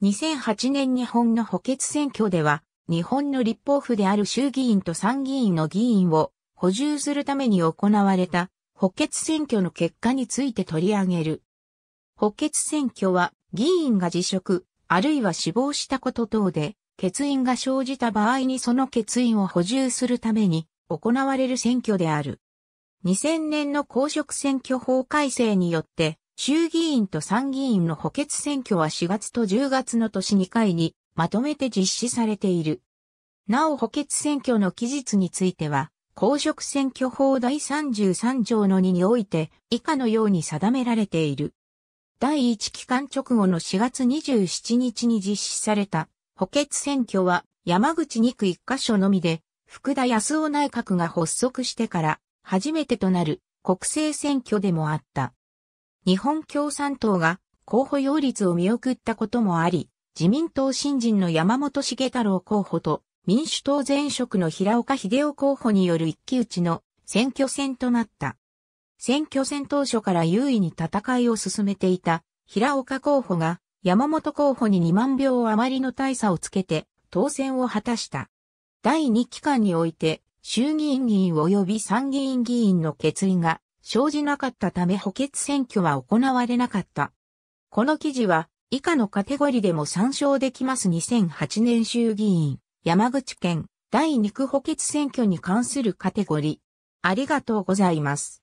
2008年日本の補欠選挙では、日本の立法府である衆議院と参議院の議員を補充するために行われた補欠選挙の結果について取り上げる。補欠選挙は議員が辞職、あるいは死亡したこと等で、欠員が生じた場合にその欠員を補充するために行われる選挙である。2000年の公職選挙法改正によって衆議院と参議院の補欠選挙は4月と10月の年2回にまとめて実施されている。なお補欠選挙の期日については、公職選挙法第33条の2において以下のように定められている。第1期間直後の4月27日に実施された補欠選挙は山口2区1カ所のみで福田康夫内閣が発足してから初めてとなる国政選挙でもあった。日本共産党が候補擁立を見送ったこともあり、自民党新人の山本茂太郎候補と民主党前職の平岡秀夫候補による一騎打ちの選挙戦となった。選挙戦当初から優位に戦いを進めていた平岡候補が山本候補に2万票余りの大差をつけて当選を果たした。第2期間において衆議院議員及び参議院議員の決意が生じなかったため補欠選挙は行われなかった。この記事は以下のカテゴリでも参照できます2008年衆議院山口県第2区補欠選挙に関するカテゴリ。ありがとうございます。